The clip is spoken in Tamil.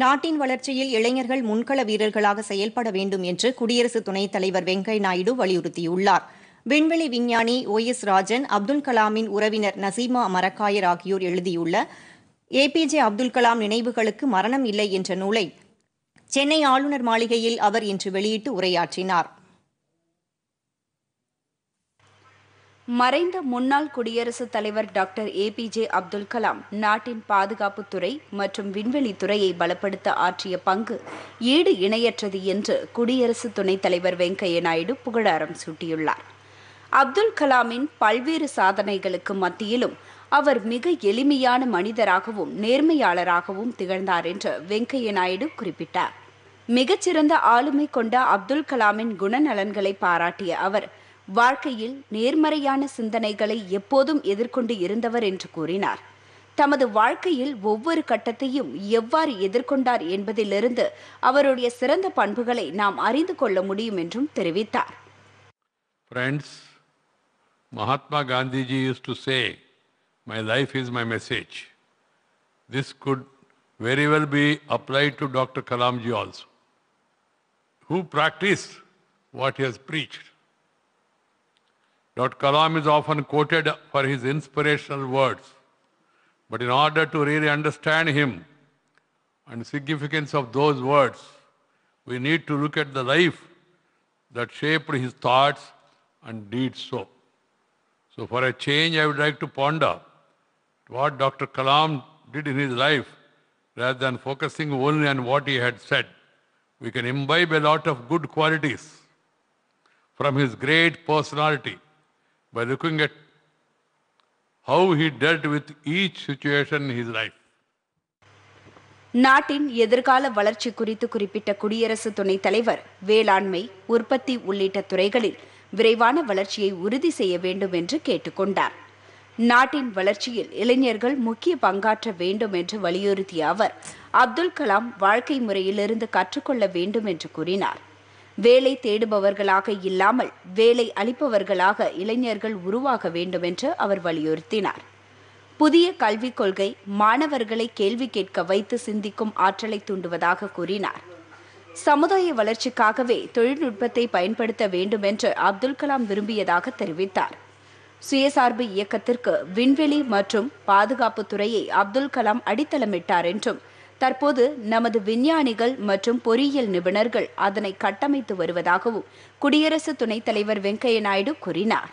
நாட்டின் வளர்ச்சியில் இளைஞர்கள் முன்கள வீரர்களாக செயல்பட வேண்டும் என்று குடியரசு துணைத் தலைவர் வெங்கை நாயுடு வலியுறுத்தியுள்ளார் விண்வெளி விஞ்ஞானி ஓ எஸ் ராஜன் அப்துல் கலாமின் உறவினர் நசீமா மரக்காயர் ஆகியோர் எழுதியுள்ள ஏபிஜே அப்துல் கலாம் நினைவுகளுக்கு மரணம் இல்லை என்ற நூலை சென்னை ஆளுநர் மாளிகையில் அவர் இன்று வெளியிட்டு உரையாற்றினார் மறைந்த முன்னாள் குடியரசுத் தலைவர் doctor A P J Abdul Kalam நாட்டின் பாதுகாப்புத்துறை மற்றும் விண்வெளி துறையை பலப்படுத்த ஆற்றிய பங்கு ஈடு இணையற்றது என்று குடியரசு துணைத் தலைவர் வெங்கையா நாயுடு புகழாரம் சூட்டியுள்ளார் அப்துல் கலாமின் பல்வேறு சாதனைகளுக்கு மத்தியிலும் அவர் மிக எளிமையான மனிதராகவும் நேர்மையாளராகவும் திகழ்ந்தார் என்று வெங்கையா நாயுடு குறிப்பிட்டார் மிகச்சிறந்த ஆளுமை கொண்ட அப்துல் கலாமின் குணநலன்களை பாராட்டிய அவர் வாழ்க்கையில் நேர்மறையான சிந்தனைகளை எப்போதும் எதிர்கொண்டு இருந்தவர் என்று கூறினார் தமது வாழ்க்கையில் ஒவ்வொரு கட்டத்தையும் எவ்வாறு எதிர்கொண்டார் என்பதிலிருந்து அவருடைய சிறந்த பண்புகளை நாம் அறிந்து கொள்ள முடியும் என்றும் தெரிவித்தார் friends Mahatma Gandhiji used to say my life is my message this good very well be applied to Dr. Kalamji also, who practiced what he has preached. Dr. Kalam is often quoted for his inspirational words. But in order to really understand him and significance of those words, we need to look at the life that shaped his thoughts and deeds so. So for a change, I would like to ponder what Dr. Kalam did in his life rather than focusing only on what he had said. We can imbibe a lot of good qualities from his great personality by looking at how he dealt with each situation in his life. நாட்டின் எதிர்கால வளர்ச்சி குறித்து குறிப்பிட்ட குடியரசு துணைத் தலைவர் வேளாண்மை உற்பத்தி உள்ளிட்ட துறைகளில் விரைவான வளர்ச்சியை உறுதி செய்ய வேண்டும் என்று கேட்டுக்கொண்டார் நாட்டின் வளர்ச்சியில் இளைஞர்கள் முக்கிய பங்காற்ற வேண்டும் என்று வலியுறுத்திய அவர் அப்துல் கலாம் வாழ்க்கை முறையிலிருந்து கற்றுக்கொள்ள வேண்டும் என்று கூறினார் வேலை தேடுபவர்களாக இல்லாமல் வேலை அளிப்பவர்களாக இளைஞர்கள் உருவாக வேண்டும் என்று அவர் வலியுறுத்தினார் புதிய கல்விக் கொள்கை மாணவர்களை கேள்வி கேட்க வைத்து சிந்திக்கும் ஆற்றலை தூண்டுவதாக கூறினார் சமுதாய வளர்ச்சிக்காகவே தொழில்நுட்பத்தை பயன்படுத்த வேண்டும் என்று அப்துல் கலாம் விரும்பியதாக தெரிவித்தார் சுயசார்பு இயக்கத்திற்கு விண்வெளி மற்றும் பாதுகாப்பு துறையை அப்துல் கலாம் அடித்தளமிட்டார் என்றும் தற்போது நமது விஞ்ஞானிகள் மற்றும் பொறியியல் நிபுணர்கள் அதனை கட்டமைத்து வருவதாகவும் குடியரசு துணைத் தலைவர் வெங்கையா நாயுடு கூறினார்